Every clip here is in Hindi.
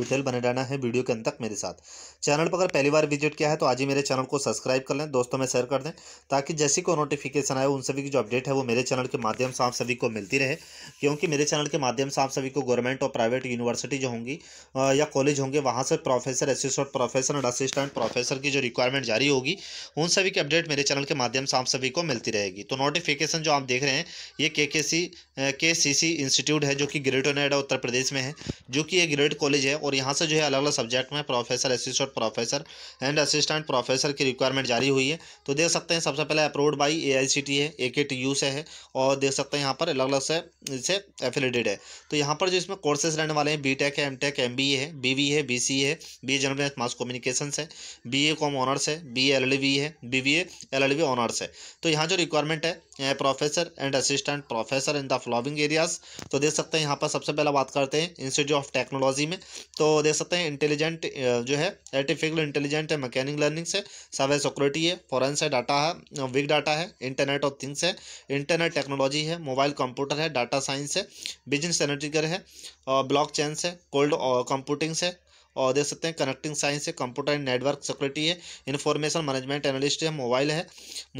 डिटेल बने रहना है वीडियो के अंत तक मेरे साथ चैनल पर अगर पहली बार विजिट किया है तो आज ही मेरे चैनल को सब्सक्राइब कर लें दोस्तों में शेयर कर दें ताकि जैसी कोई नोटिफिकेशन आए उन सभी की जो अपडेट है वो मेरे चैनल के माध्यम से आप सभी को मिलती रहे क्योंकि मेरे चैनल के माध्यम से आप सभी को गवर्नमेंट और प्राइवेट यूनिवर्सिटी जो होंगी या कॉलेज होंगे वहाँ से professor assistant professor and assistant professor की जो रिक्वायरमेंट जारी होगी उन सभी की अपडेट मेरे चैनल के माध्यम से आप सभी को मिलती रहेगी तो नोटिफिकेशन जो आप देख रहे हैं ये के के सी इंस्टीट्यूट है जो कि ग्रेटर नोएडा उत्तर प्रदेश में है जो कि ये ग्रेड कॉलेज है और यहाँ से जो है अलग अलग सब्जेक्ट में professor assistant professor and assistant professor की रिक्वायरमेंट जारी हुई है तो देख सकते हैं सबसे पहले अप्रूव्ड बाई ए है ए के टी यू से है और देख सकते हैं यहाँ पर अलग अलग से इसे एफिलेटेड है तो यहाँ पर जो इसमें कोर्सेज रहने वाले हैं बी टेक है एम टेक एम बी है बी वी है बी सी है B A general mass communication है बी ए कॉम ऑनर्स है बी एल एल वी है B V A L L V honours है तो यहाँ जो रिक्वायरमेंट है professor and assistant professor in the following areas तो देख सकते हैं यहाँ पर सबसे पहले बात करते हैं इंस्टीट्यूट ऑफ टेक्नोलॉजी में तो देख सकते हैं इंटेलिजेंट जो है आर्टिफिशियल इंटेलिजेंट है मैकेनिक लर्निंग से सावे सिक्योरिटी है फॉरेंस है डाटा है बिग डाटा है इंटरनेट ऑफ थिंग्स है इंटरनेट टेक्नोलॉजी है मोबाइल कंप्यूटर है डाटा साइंस है बिजनेस एनालिटिकल है और ब्लॉक चेन्स है कोल्ड कंप्यूटिंग है और देख सकते हैं कनेक्टिंग साइंस है कंप्यूटर एंड नेटवर्क सिक्योरिटी है इन्फॉर्मेशन मैनेजमेंट एनालिस्ट है मोबाइल है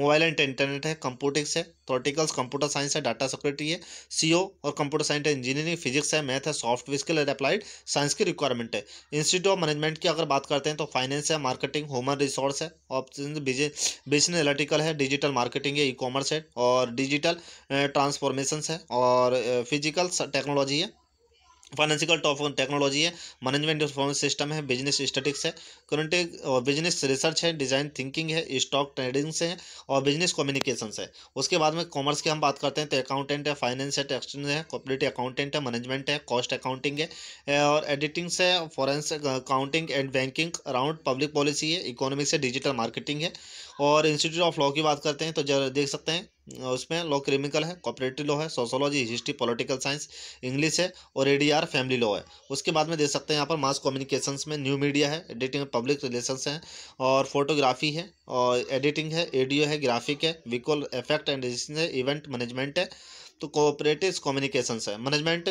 मोबाइल एंड इंटरनेट है कंप्यूटिंग्स है पॉलिटिकल्स कंप्यूटर साइंस है डाटा सेक्रेटरी है सीओ और कंप्यूटर साइंस है इंजीनियरिंग फिजिक्स है मैथ है software skill and applied science की रिक्वायरमेंट है इंस्टीट्यूट ऑफ मैनेजमेंट की अगर बात करते हैं तो फाइनेंस है मार्केटिंग ह्यूमन रिसोर्स है ऑप्शन बिजनेस एनालिटिकल है डिजिटल मार्केटिंग है ई कॉमर्स है और डिजिटल ट्रांसफॉर्मेशन eh, है और फिजिकल eh, टेक्नोलॉजी है फाइनेंशियल टॉप टेक्नोलॉजी है मैनेजमेंट इन्फॉर्मेशन सिस्टम है बिजनेस स्टेटिक्स है करंट और बिजनेस रिसर्च है डिजाइन थिंकिंग है स्टॉक ट्रेडिंग है और बिजनेस कम्युनिकेशन है उसके बाद में कॉमर्स की हम बात करते हैं तो अकाउंटेंट है फाइनेंस है टैक्स है कॉपरेटिव अकाउंटेंट है मैनेजमेंट है कॉस्ट अकाउंटिंग है और एडिटिंग से forensic accounting and banking around public policy है इकोनॉमिक्स है डिजिटल मार्केटिंग है और इंस्टीट्यूट ऑफ लॉ की बात करते हैं तो जरा देख सकते हैं उसमें लॉ क्रिमिकल है कॉपरेटिव लॉ है sociology history political science English है और एडीआर फैमिली लॉ है उसके बाद में दे सकते हैं यहाँ पर मास कम्युनिकेशंस में न्यू मीडिया है एडिटिंग पब्लिक रिलेशंस है और फोटोग्राफी है और एडिटिंग है एडियो है ग्राफिक है विकोल इफेक्ट एंड है इवेंट मैनेजमेंट है तो कोऑपरेटिव कम्युनिकेशन है management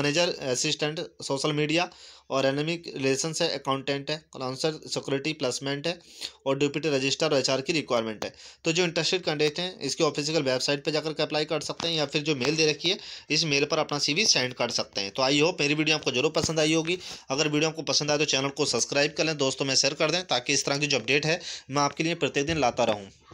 manager assistant social media और एनमिक रिलेशन है अकाउंटेंट है काउंसर सिक्योरिटी प्लेसमेंट है और डिप्यूटी रजिस्टर और एचआर की रिक्वायरमेंट है तो जो इंटरेस्टेड कैंडिडेट हैं इसकी ऑफिशियल वेबसाइट पर जाकर के अप्लाई कर सकते हैं या फिर जो मेल दे रखी है इस मेल पर अपना सी सेंड कर सकते हैं तो आई होप मेरी वीडियो आपको जरूर पसंद आई होगी अगर वीडियो आपको पसंद आए तो चैनल को सब्सक्राइब कर लें दोस्तों में शेयर कर दें ताकि इस तरह की जो अपडेट है मैं आपके लिए प्रत्येक दिन लाता रहूँ